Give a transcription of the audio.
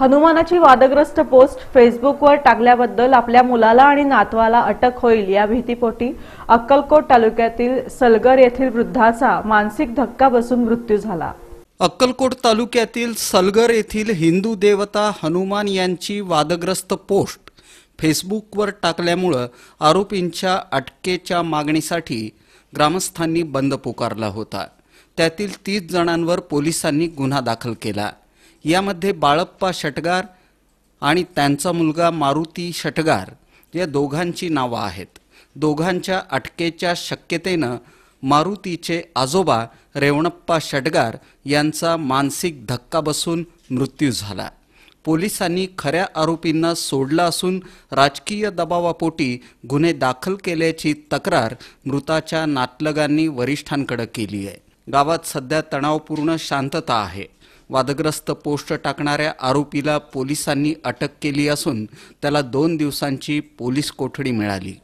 हनुमानाची वादग्रस्त पोस्ट फेसबुकवर टाकल्याबद्दल आपल्या मुलाला आणि नातवाला अटक होईल या भीतीपोटी अक्कलकोट तालुक्यातील सलगर येथील वृद्धाचा मानसिक धक्का बसून मृत्यू झाला अक्कलकोट तालुक्यातील सलगर येथील हिंदू देवता हनुमान यांची वादग्रस्त पोस्ट फेसबुकवर टाकल्यामुळं आरोपींच्या अटकेच्या मागणीसाठी ग्रामस्थांनी बंद पुकारला होता त्यातील तीस जणांवर पोलिसांनी गुन्हा दाखल केला यामध्ये बाळप्पा षटगार आणि त्यांचा मुलगा मारुती षटगार या दोघांची नावं आहेत दोघांच्या अटकेच्या शक्यतेनं मारुतीचे आजोबा रेवणप्पा षटगार यांचा मानसिक धक्का बसून मृत्यू झाला पोलिसांनी खऱ्या आरोपींना सोडला असून राजकीय दबावापोटी गुन्हे दाखल केल्याची तक्रार मृताच्या नातलगांनी वरिष्ठांकडे केली आहे गावात सध्या तणावपूर्ण शांतता आहे वादग्रस्त पोस्ट टाकणाऱ्या आरोपीला पोलिसांनी अटक केली असून त्याला दोन दिवसांची पोलीस कोठडी मिळाली